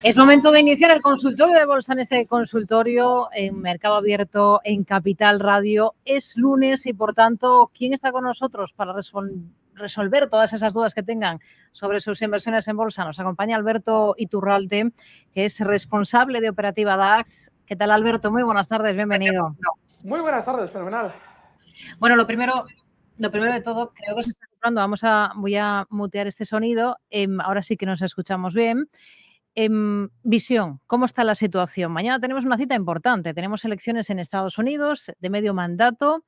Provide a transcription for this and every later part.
Es momento de iniciar el consultorio de bolsa en este consultorio en Mercado Abierto en Capital Radio. Es lunes y por tanto, ¿quién está con nosotros para resolver todas esas dudas que tengan sobre sus inversiones en bolsa? Nos acompaña Alberto Iturralde, que es responsable de operativa DAX. ¿Qué tal, Alberto? Muy buenas tardes, bienvenido. Muy buenas tardes, fenomenal. Bueno, lo primero, lo primero de todo, creo que se está comprando. Vamos a, voy a mutear este sonido. Em, ahora sí que nos escuchamos bien. En visión, ¿cómo está la situación? Mañana tenemos una cita importante. Tenemos elecciones en Estados Unidos de medio mandato.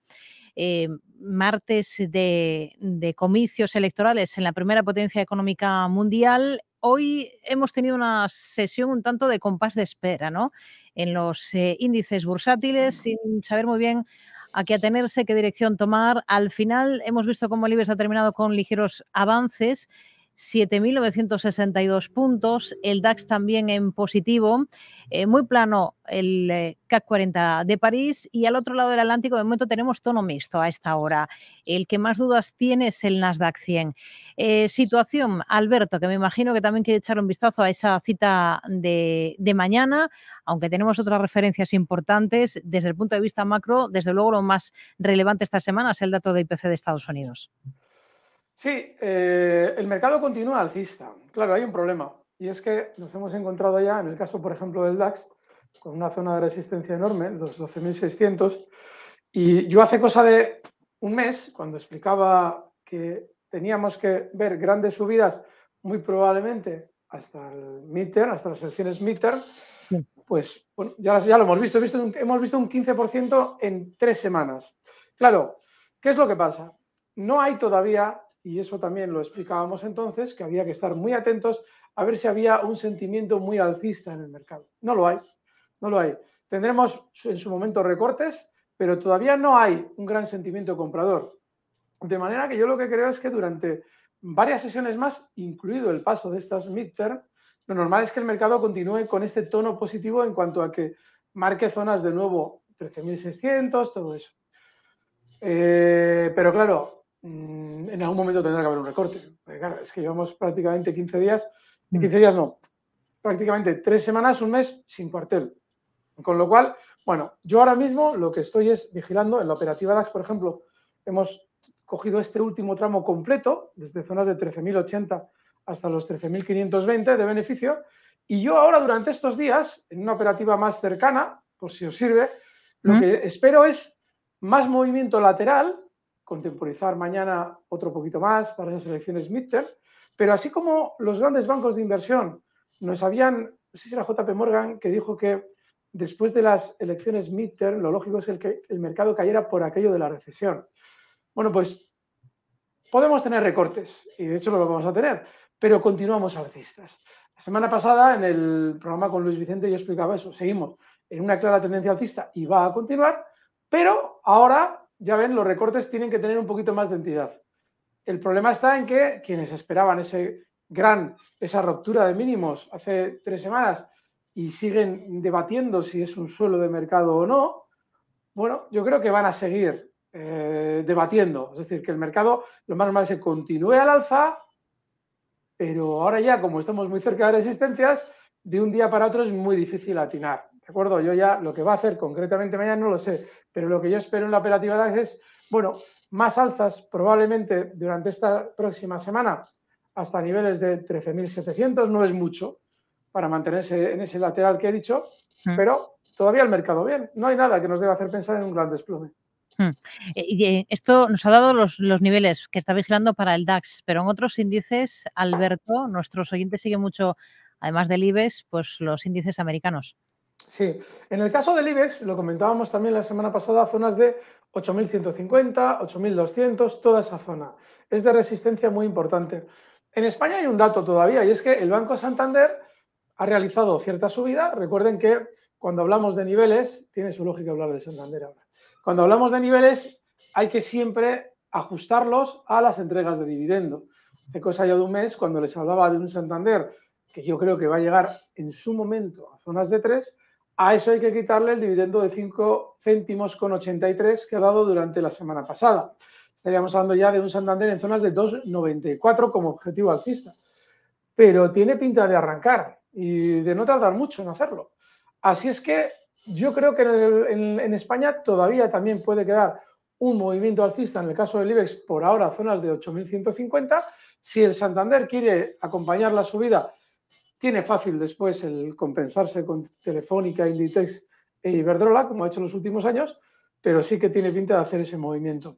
Eh, martes de, comicios electorales en la primera potencia económica mundial. Hoy hemos tenido una sesión un tanto de compás de espera, ¿no? En los eh, índices bursátiles, sin saber muy bien a qué atenerse, qué dirección tomar. Al final hemos visto cómo el e ha terminado con ligeros avances 7.962 puntos. El DAX también en positivo. Eh, muy plano el CAC eh, 40 de París y al otro lado del Atlántico de momento tenemos tono mixto a esta hora. El que más dudas tiene es el Nasdaq 100. Eh, situación, Alberto, que me imagino que también quiere echar un vistazo a esa cita de, de mañana, aunque tenemos otras referencias importantes desde el punto de vista macro, desde luego lo más relevante esta semana es el dato de IPC de Estados Unidos. Sí, eh, el mercado continúa alcista. Claro, hay un problema. Y es que nos hemos encontrado ya, en el caso, por ejemplo, del DAX, con una zona de resistencia enorme, los 12.600. Y yo hace cosa de un mes, cuando explicaba que teníamos que ver grandes subidas, muy probablemente hasta el meter, hasta las secciones meter, pues bueno, ya, lo hemos visto, hemos visto un 15% en tres semanas. Claro, ¿qué es lo que pasa? No hay todavía y eso también lo explicábamos entonces, que había que estar muy atentos a ver si había un sentimiento muy alcista en el mercado. No lo hay, no lo hay. Tendremos en su momento recortes, pero todavía no hay un gran sentimiento comprador. De manera que yo lo que creo es que durante varias sesiones más, incluido el paso de estas midterm, lo normal es que el mercado continúe con este tono positivo en cuanto a que marque zonas de nuevo 13.600, todo eso. Eh, pero claro, Mm, en algún momento tendrá que haber un recorte. es que llevamos prácticamente 15 días, 15 mm. días no, prácticamente tres semanas, un mes sin cuartel. Con lo cual, bueno, yo ahora mismo lo que estoy es vigilando en la operativa DAX, por ejemplo, hemos cogido este último tramo completo, desde zonas de 13.080 hasta los 13.520 de beneficio, y yo ahora durante estos días, en una operativa más cercana, por si os sirve, lo mm. que espero es más movimiento lateral contemporizar mañana otro poquito más para esas elecciones midterm, pero así como los grandes bancos de inversión nos habían, no sabían si era JP Morgan que dijo que después de las elecciones midterm lo lógico es el que el mercado cayera por aquello de la recesión. Bueno, pues podemos tener recortes y de hecho lo vamos a tener, pero continuamos alcistas. La semana pasada en el programa con Luis Vicente yo explicaba eso, seguimos en una clara tendencia alcista y va a continuar, pero ahora ya ven, los recortes tienen que tener un poquito más de entidad. El problema está en que quienes esperaban ese gran, esa ruptura de mínimos hace tres semanas y siguen debatiendo si es un suelo de mercado o no, bueno, yo creo que van a seguir eh, debatiendo. Es decir, que el mercado lo más normal es que continúe al alza, pero ahora ya, como estamos muy cerca de resistencias, de un día para otro es muy difícil atinar. ¿de acuerdo? Yo ya lo que va a hacer concretamente mañana no lo sé, pero lo que yo espero en la operativa DAX es, bueno, más alzas probablemente durante esta próxima semana hasta niveles de 13.700, no es mucho para mantenerse en ese lateral que he dicho, mm. pero todavía el mercado bien, no hay nada que nos deba hacer pensar en un gran desplome. Mm. Eh, y eh, esto nos ha dado los, los, niveles que está vigilando para el DAX, pero en otros índices, Alberto, nuestros oyentes siguen mucho, además del IBEX, pues los índices americanos. Sí, en el caso del IBEX, lo comentábamos también la semana pasada, zonas de 8.150, 8.200, toda esa zona. Es de resistencia muy importante. En España hay un dato todavía y es que el Banco Santander ha realizado cierta subida. Recuerden que cuando hablamos de niveles, tiene su lógica hablar de Santander ahora, cuando hablamos de niveles hay que siempre ajustarlos a las entregas de dividendo. Hace cosa ya de un mes, cuando les hablaba de un Santander que yo creo que va a llegar en su momento a zonas de 3, a eso hay que quitarle el dividendo de 5 céntimos con 83 que ha dado durante la semana pasada. Estaríamos hablando ya de un Santander en zonas de 2,94 como objetivo alcista. Pero tiene pinta de arrancar y de no tardar mucho en hacerlo. Así es que yo creo que en, en España todavía también puede quedar un movimiento alcista, en el caso del IBEX, por ahora zonas de 8.150. Si el Santander quiere acompañar la subida tiene fácil después el compensarse con Telefónica, Inditex e Iberdrola, como ha hecho en los últimos años, pero sí que tiene pinta de hacer ese movimiento.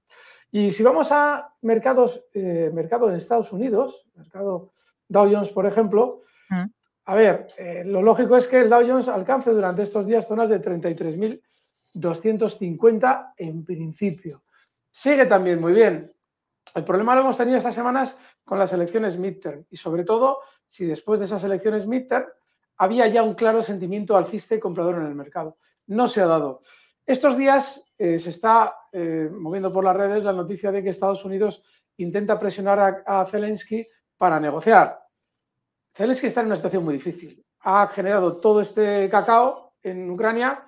Y si vamos a mercados, eh, mercado en Estados Unidos, mercado Dow Jones, por ejemplo, mm. a ver, eh, lo lógico es que el Dow Jones alcance durante estos días zonas de 33.250 en principio. Sigue también muy bien el problema lo hemos tenido estas semanas con las elecciones midterm y sobre todo si después de esas elecciones midterm había ya un claro sentimiento alcista y comprador en el mercado. No se ha dado. Estos días eh, se está eh, moviendo por las redes la noticia de que Estados Unidos intenta presionar a, a, Zelensky para negociar. Zelensky está en una situación muy difícil. Ha generado todo este cacao en Ucrania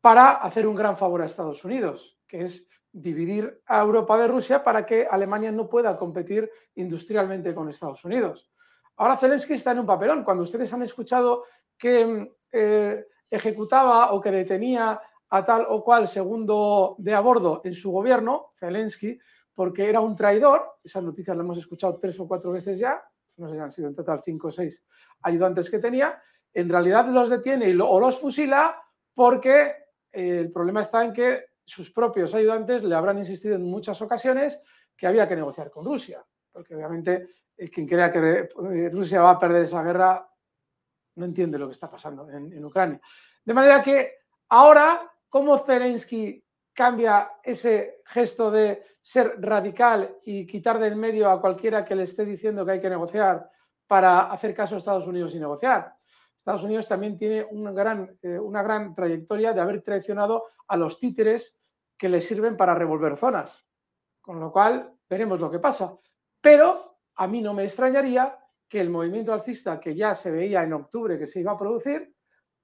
para hacer un gran favor a Estados Unidos, que es dividir a Europa de Rusia para que Alemania no pueda competir industrialmente con Estados Unidos. Ahora Zelensky está en un papelón. Cuando ustedes han escuchado que eh, ejecutaba o que detenía a tal o cual segundo de a bordo en su gobierno, Zelensky, porque era un traidor, esas noticias las hemos escuchado tres o cuatro veces ya, no sé si han sido en total cinco o seis ayudantes que tenía, en realidad los detiene o los fusila porque eh, el problema está en que sus propios ayudantes le habrán insistido en muchas ocasiones que había que negociar con Rusia, porque obviamente eh, quien crea que eh, Rusia va a perder esa guerra no entiende lo que está pasando en, Ucrania. De manera que ahora, ¿cómo Zelensky cambia ese gesto de ser radical y quitar del medio a cualquiera que le esté diciendo que hay que negociar para hacer caso a Estados Unidos y negociar? Estados Unidos también tiene gran, eh, una gran trayectoria de haber traicionado a los títeres que le sirven para revolver zonas. Con lo cual, veremos lo que pasa. Pero a mí no me extrañaría que el movimiento alcista que ya se veía en octubre que se iba a producir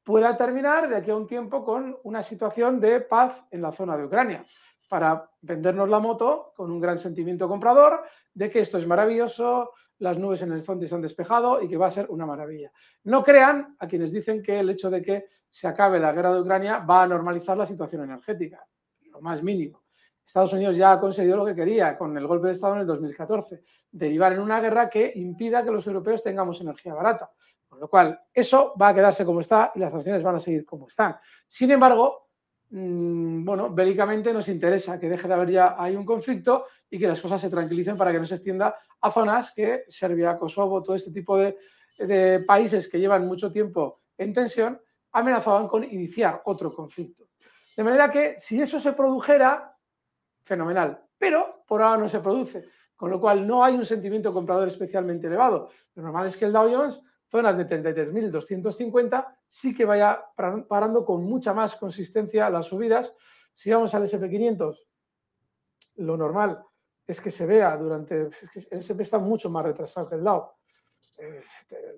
pueda terminar de aquí a un tiempo con una situación de paz en la zona de Ucrania, para vendernos la moto con un gran sentimiento comprador de que esto es maravilloso, las nubes en el fondo se han despejado y que va a ser una maravilla. No crean a quienes dicen que el hecho de que se acabe la guerra de Ucrania va a normalizar la situación energética lo más mínimo. Estados Unidos ya ha conseguido lo que quería con el golpe de Estado en el 2014, derivar en una guerra que impida que los europeos tengamos energía barata. Con lo cual, eso va a quedarse como está y las sanciones van a seguir como están. Sin embargo, mm, bueno, bélicamente nos interesa que deje de haber ya hay un conflicto y que las cosas se tranquilicen para que no se extienda a zonas que Serbia, Kosovo, todo este tipo de países que llevan mucho tiempo en tensión, amenazaban con iniciar otro conflicto. De manera que si eso se produjera, fenomenal. Pero por ahora no se produce, con lo cual no hay un sentimiento comprador especialmente elevado. Lo normal es que el Dow Jones, zonas de 33.250, sí que vaya parando con mucha más consistencia las subidas. Si vamos al SP500, lo normal es que se vea durante... el SP está mucho más retrasado que el Dow. Eh,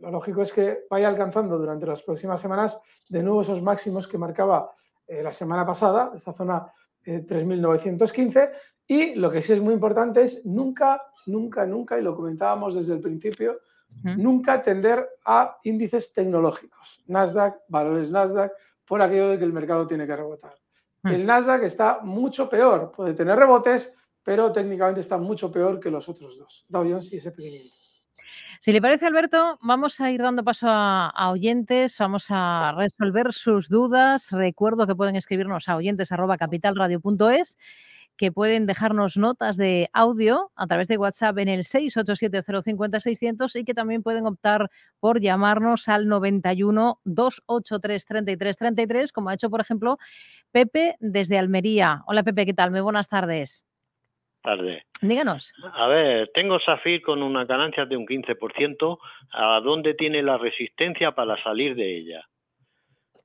lo lógico es que vaya alcanzando durante las próximas semanas de nuevo esos máximos que marcaba eh, la semana pasada, esta zona 3915, eh, y lo que sí es muy importante es nunca, nunca, nunca, y lo comentábamos desde el principio, nunca tender a índices tecnológicos, Nasdaq, valores Nasdaq, por aquello de que el mercado tiene que rebotar. El Nasdaq está mucho peor, puede tener rebotes, pero técnicamente está mucho peor que los otros dos, Dow Jones y S&P si le parece, Alberto, vamos a ir dando paso a, oyentes, vamos a resolver sus dudas. Recuerdo que pueden escribirnos a oyentes.capitalradio.es que pueden dejarnos notas de audio a través de WhatsApp en el 687050600 y que también pueden optar por llamarnos al 91 283 33 como ha hecho, por ejemplo, Pepe desde Almería. Hola, Pepe, ¿qué tal? Muy buenas tardes. Díganos. A ver, tengo Safir con una ganancia de un 15%. ¿A dónde tiene la resistencia para salir de ella?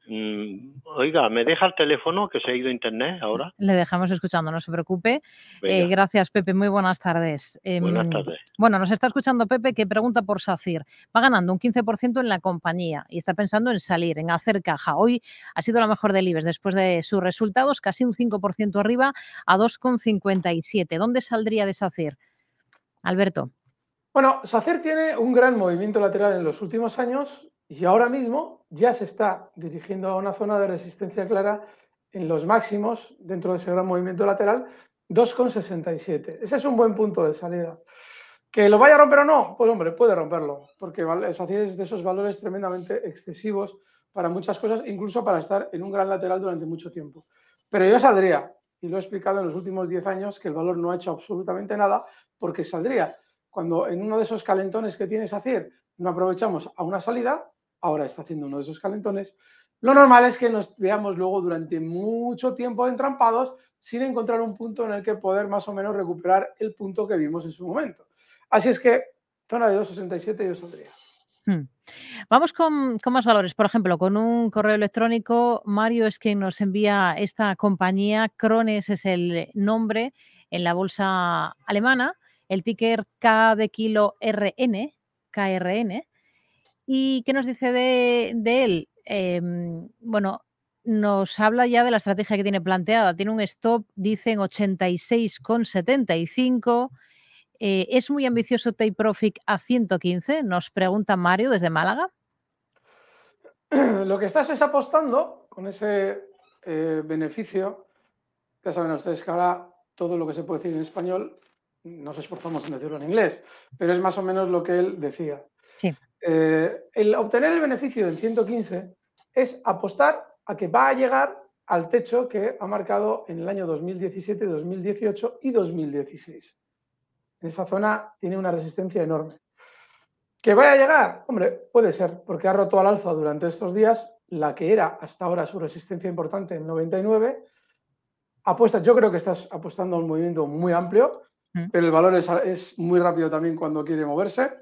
Mm, oiga, ¿me deja el teléfono que se ha ido internet ahora? Le dejamos escuchando, no se preocupe. Eh, gracias, Pepe. Muy buenas tardes. Em, buenas tardes. Bueno, nos está escuchando Pepe que pregunta por SACIR. Va ganando un 15% en la compañía y está pensando en salir, en hacer caja. Hoy ha sido la mejor del IBEX después de sus resultados, casi un 5% arriba a 2,57. ¿Dónde saldría de SACIR? Alberto. Bueno, SACIR tiene un gran movimiento lateral en los últimos años y ahora mismo ya se está dirigiendo a una zona de resistencia clara en los máximos dentro de ese gran movimiento lateral, 2,67. Ese es un buen punto de salida. ¿Que lo vaya a romper o no? Pues hombre, puede romperlo, porque es de esos valores tremendamente excesivos para muchas cosas, incluso para estar en un gran lateral durante mucho tiempo. Pero yo saldría, y lo he explicado en los últimos 10 años, que el valor no ha hecho absolutamente nada, porque saldría. Cuando en uno de esos calentones que tienes a hacer no aprovechamos a una salida, ahora está haciendo uno de esos calentones, lo normal es que nos veamos luego durante mucho tiempo entrampados sin encontrar un punto en el que poder más o menos recuperar el punto que vimos en su momento. Así es que zona de 267 yo saldría. Hmm. Vamos con, más valores. Por ejemplo, con un correo electrónico, Mario es quien nos envía esta compañía. Crones es el nombre en la bolsa alemana. El ticker K de kilo RN, KRN. ¿Y qué nos dice de, él? Em, bueno, nos habla ya de la estrategia que tiene planteada. Tiene un stop, dicen 86,75. Eh, ¿Es muy ambicioso Take Profit a 115? Nos pregunta Mario desde Málaga. Lo que estás es apostando con ese eh, beneficio. Ya saben ustedes que ahora todo lo que se puede decir en español nos esforzamos en decirlo en inglés, pero es más o menos lo que él decía. Sí. Eh, el obtener el beneficio del 115 es apostar a que va a llegar al techo que ha marcado en el año 2017, 2018 y 2016. En esa zona tiene una resistencia enorme. ¿Que vaya a llegar? Hombre, puede ser, porque ha roto al alza durante estos días la que era hasta ahora su resistencia importante en 99. Apuesta, yo creo que estás apostando a un movimiento muy amplio, mm. pero el valor es muy rápido también cuando quiere moverse.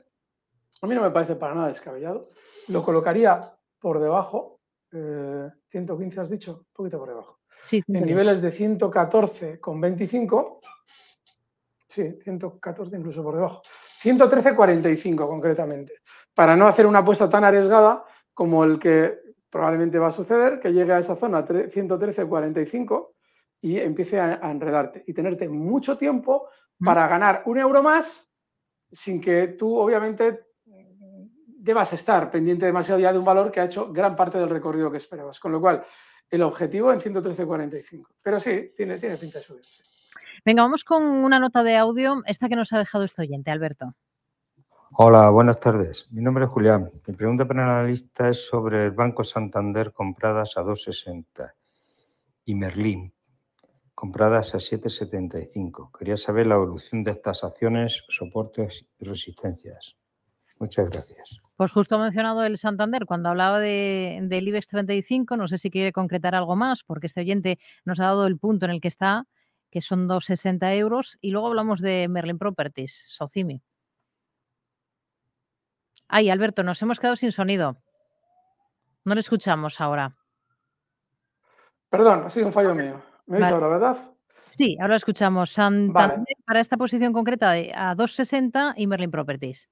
A mí no me parece para nada descabellado. Lo colocaría por debajo, 115 eh, has dicho, un poquito por debajo. en niveles de 114 con 25, sí, 114 incluso por debajo. 113.45 concretamente, para no hacer una apuesta tan arriesgada como el que probablemente va a suceder, que llegue a esa zona 113.45 y empiece a, a, enredarte y tenerte mucho tiempo mm. para ganar un euro más sin que tú obviamente debas estar pendiente demasiado ya de un valor que ha hecho gran parte del recorrido que esperabas. Con lo cual, el objetivo en 113.45. Pero sí, tiene, tiene pinta de subir. Venga, vamos con una nota de audio, esta que nos ha dejado este oyente, Alberto. Hola, buenas tardes. Mi nombre es Julián. Mi pregunta para el analista es sobre el Banco Santander compradas a 2.60 y Merlín compradas a 7.75. Quería saber la evolución de estas acciones, soportes y resistencias. Muchas gracias. Pues justo ha mencionado el Santander cuando hablaba del IBEX 35. No sé si quiere concretar algo más, porque este oyente nos ha dado el punto en el que está, que son 2,60 euros. Y luego hablamos de Merlin Properties, Socimi. Ay, Alberto, nos hemos quedado sin sonido. No le escuchamos ahora. Perdón, ha sido un fallo mío. ¿Me oís ahora, verdad? Sí, ahora escuchamos. Santander para esta posición concreta a 2,60 y Merlin Properties.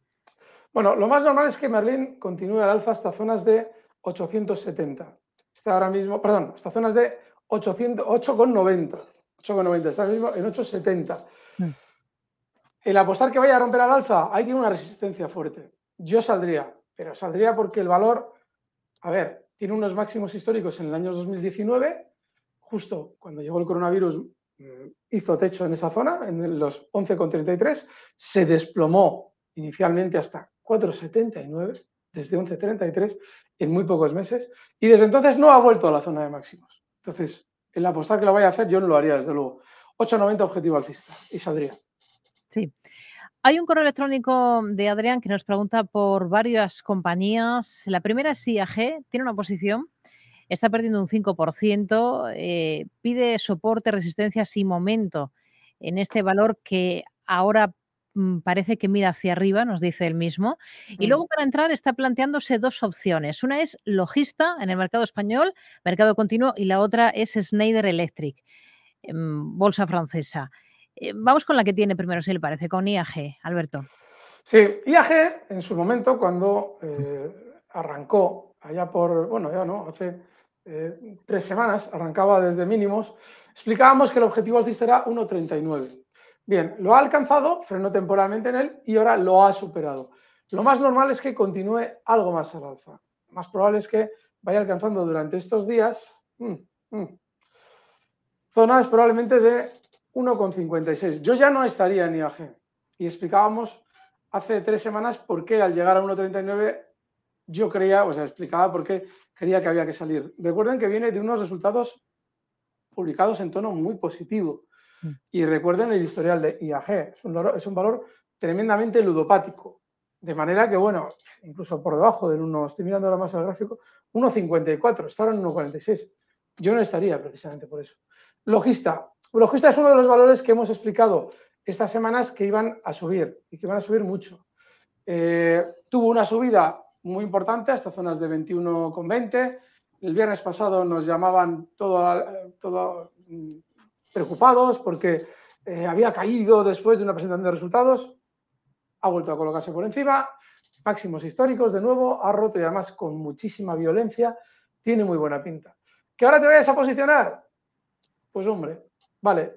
Bueno, lo más normal es que Merlín continúe al alza hasta zonas de 870. Está ahora mismo, perdón, hasta zonas de 8,90. 8,90, está ahora mismo en 8,70. Hmm. El apostar que vaya a romper al alza, ahí tiene una resistencia fuerte. Yo saldría, pero saldría porque el valor, a ver, tiene unos máximos históricos en el año 2019, justo cuando llegó el coronavirus mm, hizo techo en esa zona, en los 11,33, se desplomó inicialmente hasta 4,79 desde 11,33 en muy pocos meses y desde entonces no ha vuelto a la zona de máximos. Entonces, el apostar que lo vaya a hacer, yo no lo haría, desde luego. 8,90 objetivo alcista y saldría. Sí. Hay un correo electrónico de Adrián que nos pregunta por varias compañías. La primera es IAG, tiene una posición, está perdiendo un 5%, eh, pide soporte, resistencia y momento en este valor que ahora Mm, parece que mira hacia arriba, nos dice él mismo. Y mm. luego para entrar está planteándose dos opciones. Una es logista en el mercado español, mercado continuo, y la otra es Schneider Electric, bolsa francesa. Eh, vamos con la que tiene primero, si le parece, con IAG, Alberto. Sí, IAG en su momento cuando eh, arrancó, allá por, bueno, ya no, hace eh, tres semanas, arrancaba desde mínimos, explicábamos que el objetivo alcista era 1,39. Bien, lo ha alcanzado, frenó temporalmente en él y ahora lo ha superado. Lo más normal es que continúe algo más al alza. Lo más probable es que vaya alcanzando durante estos días mm, mm, zonas probablemente de 1,56. Yo ya no estaría en IAG. Y explicábamos hace tres semanas por qué al llegar a 1,39 yo creía, o sea, explicaba por qué creía que había que salir. Recuerden que viene de unos resultados publicados en tono muy positivo. Mm. Y recuerden el historial de IAG, es un, valor, tremendamente ludopático. De manera que, bueno, incluso por debajo del 1, estoy mirando ahora más el gráfico, 1,54, está en 1,46. Yo no estaría precisamente por eso. Logista. Logista es uno de los valores que hemos explicado estas semanas que iban a subir y que iban a subir mucho. Eh, tuvo una subida muy importante hasta zonas de 21,20. El viernes pasado nos llamaban todo, todo mm, preocupados porque eh, había caído después de una presentación de resultados, ha vuelto a colocarse por encima, máximos históricos de nuevo, ha roto y además con muchísima violencia, tiene muy buena pinta. ¿Que ahora te vayas a posicionar? Pues hombre, vale,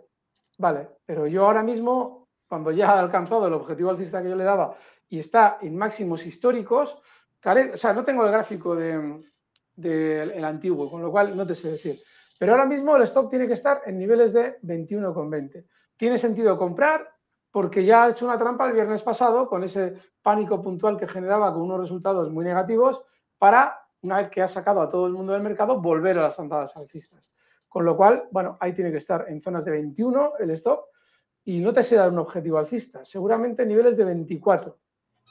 vale, pero yo ahora mismo, cuando ya ha alcanzado el objetivo alcista que yo le daba y está en máximos históricos, o sea, no tengo el gráfico del antiguo, con lo cual no te sé decir. Pero ahora mismo el stock tiene que estar en niveles de 21,20. Tiene sentido comprar porque ya ha hecho una trampa el viernes pasado con ese pánico puntual que generaba con unos resultados muy negativos para, una vez que ha sacado a todo el mundo del mercado, volver a las andadas alcistas. Con lo cual, bueno, ahí tiene que estar en zonas de 21 el stop y no te será un objetivo alcista, seguramente niveles de 24.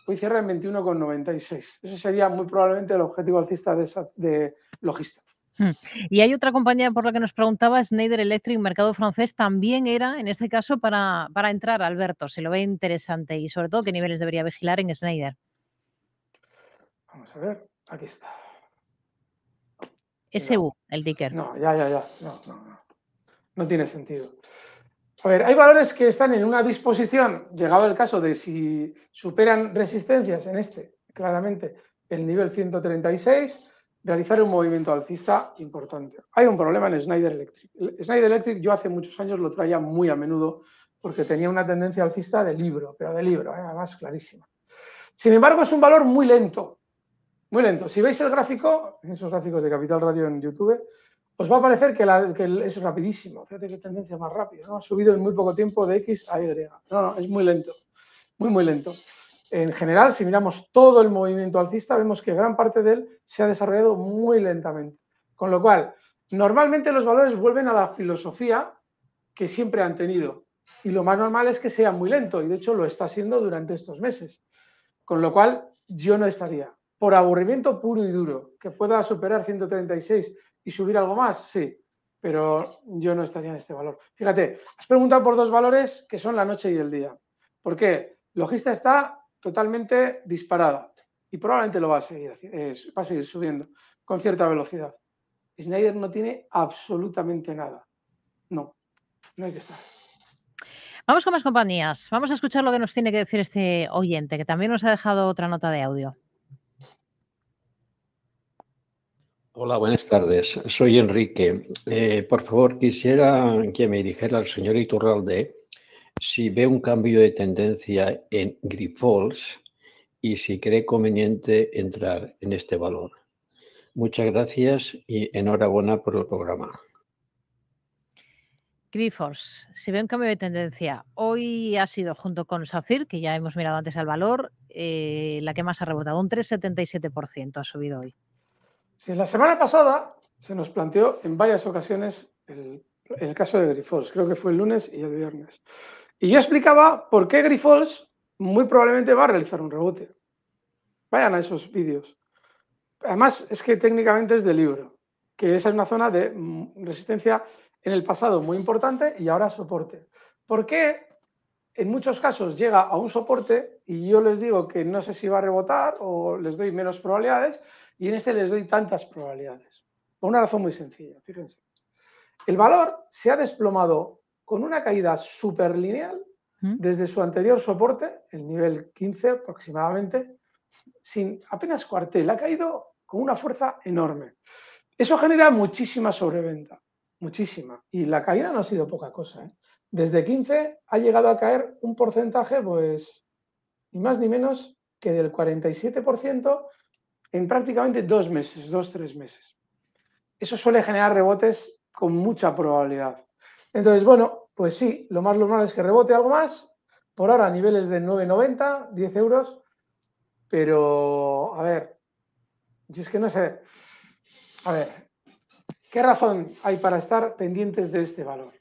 Hoy cierra en 21,96. Ese sería muy probablemente el objetivo alcista de, de logista. Y hay otra compañía por la que nos preguntaba, Schneider Electric, mercado francés, también era, en este caso, para, entrar, Alberto, se lo ve interesante y sobre todo qué niveles debería vigilar en Schneider. Vamos a ver, aquí está. SU, el ticker. No, ya, ya, ya, no, no, no. No tiene sentido. A ver, hay valores que están en una disposición, llegado el caso de si superan resistencias en este, claramente, el nivel 136 realizar un movimiento alcista importante. Hay un problema en Snyder Electric. Snyder Electric yo hace muchos años lo traía muy a menudo porque tenía una tendencia alcista de libro, pero de libro, eh, además clarísima. Sin embargo, es un valor muy lento, muy lento. Si veis el gráfico, en esos gráficos de Capital Radio en YouTube, os va a parecer que, es rapidísimo. Fíjate que tendencia más rápida. ¿no? Ha subido en muy poco tiempo de X a Y. No, no, es muy lento, muy, muy lento en general, si miramos todo el movimiento alcista, vemos que gran parte de él se ha desarrollado muy lentamente. Con lo cual, normalmente los valores vuelven a la filosofía que siempre han tenido. Y lo más normal es que sea muy lento, y de hecho lo está siendo durante estos meses. Con lo cual, yo no estaría. Por aburrimiento puro y duro, que pueda superar 136 y subir algo más, sí, pero yo no estaría en este valor. Fíjate, has preguntado por dos valores que son la noche y el día. ¿Por qué? Logista está totalmente disparada y probablemente lo va a seguir, va a seguir subiendo con cierta velocidad. Schneider no tiene absolutamente nada. No, no hay que estar. Vamos con más compañías. Vamos a escuchar lo que nos tiene que decir este oyente, que también nos ha dejado otra nota de audio. Hola, buenas tardes. Soy Enrique. Eh, por favor, quisiera que me dijera el señor Iturralde si ve un cambio de tendencia en Grifols y si cree conveniente entrar en este valor. Muchas gracias y enhorabuena por el programa. Grifols, si ve un cambio de tendencia, hoy ha sido junto con SACIR, que ya hemos mirado antes al valor, eh, la que más ha rebotado, un 3,77% ha subido hoy. Sí, la semana pasada se nos planteó en varias ocasiones el, caso de Grifols, creo que fue el lunes y el viernes. Y yo explicaba por qué Grifols muy probablemente va a realizar un rebote. Vayan a esos vídeos. Además, es que técnicamente es de libro, que esa es una zona de mm, resistencia en el pasado muy importante y ahora soporte. ¿Por qué en muchos casos llega a un soporte y yo les digo que no sé si va a rebotar o les doy menos probabilidades y en este les doy tantas probabilidades? Por una razón muy sencilla, fíjense. El valor se ha desplomado con una caída superlineal lineal desde su anterior soporte, el nivel 15 aproximadamente, sin apenas cuartel. Ha caído con una fuerza enorme. Eso genera muchísima sobreventa, muchísima. Y la caída no ha sido poca cosa. ¿eh? Desde 15 ha llegado a caer un porcentaje, pues, ni más ni menos que del 47% en prácticamente dos meses, dos, tres meses. Eso suele generar rebotes con mucha probabilidad. Entonces, bueno, pues sí, lo más normal es que rebote algo más. Por ahora, niveles de 9,90, 10 euros. Pero, a ver, yo es que no sé. A ver, ¿qué razón hay para estar pendientes de este valor?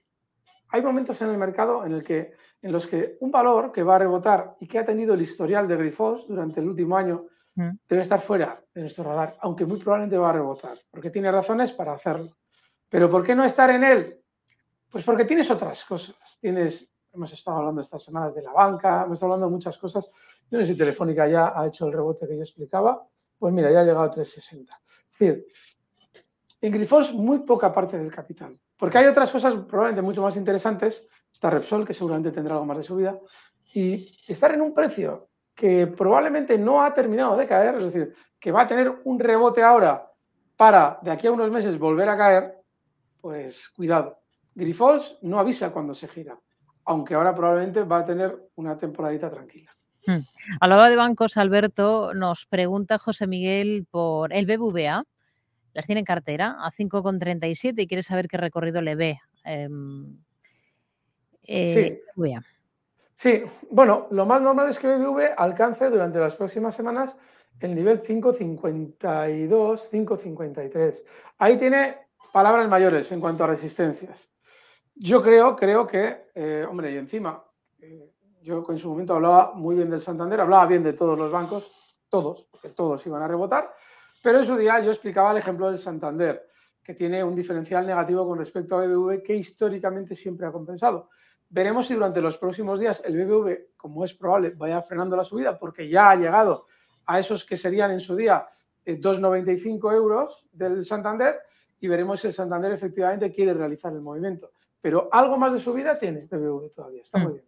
Hay momentos en el mercado en, en los que un valor que va a rebotar y que ha tenido el historial de Grifos durante el último año mm. debe estar fuera de nuestro radar, aunque muy probablemente va a rebotar, porque tiene razones para hacerlo. Pero ¿por qué no estar en él? Pues porque tienes otras cosas. Tienes, hemos estado hablando estas semanas de la banca, hemos estado hablando de muchas cosas. Yo no sé si Telefónica ya ha hecho el rebote que yo explicaba. Pues mira, ya ha llegado a 360. Es decir, en Grifols muy poca parte del capital. Porque hay otras cosas probablemente mucho más interesantes. Está Repsol, que seguramente tendrá algo más de subida. Y estar en un precio que probablemente no ha terminado de caer, es decir, que va a tener un rebote ahora para de aquí a unos meses volver a caer, pues cuidado. Grifols no avisa cuando se gira, aunque ahora probablemente va a tener una temporadita tranquila. Hmm. la hora de bancos, Alberto, nos pregunta José Miguel por el BBVA. Las tiene en cartera a 5,37 y quiere saber qué recorrido le ve. Em, eh, sí. sí, bueno, lo más normal es que BBV alcance durante las próximas semanas el nivel 5,52, 5,53. Ahí tiene palabras mayores en cuanto a resistencias. Yo creo, creo que, eh, hombre, y encima, eh, yo en su momento hablaba muy bien del Santander, hablaba bien de todos los bancos, todos, que todos iban a rebotar, pero en su día yo explicaba el ejemplo del Santander, que tiene un diferencial negativo con respecto a BBV que históricamente siempre ha compensado. Veremos si durante los próximos días el BBV, como es probable, vaya frenando la subida porque ya ha llegado a esos que serían en su día 2,95 eh, euros del Santander y veremos si el Santander efectivamente quiere realizar el movimiento. Pero algo más de su vida tiene BBV todavía, está mm. muy bien.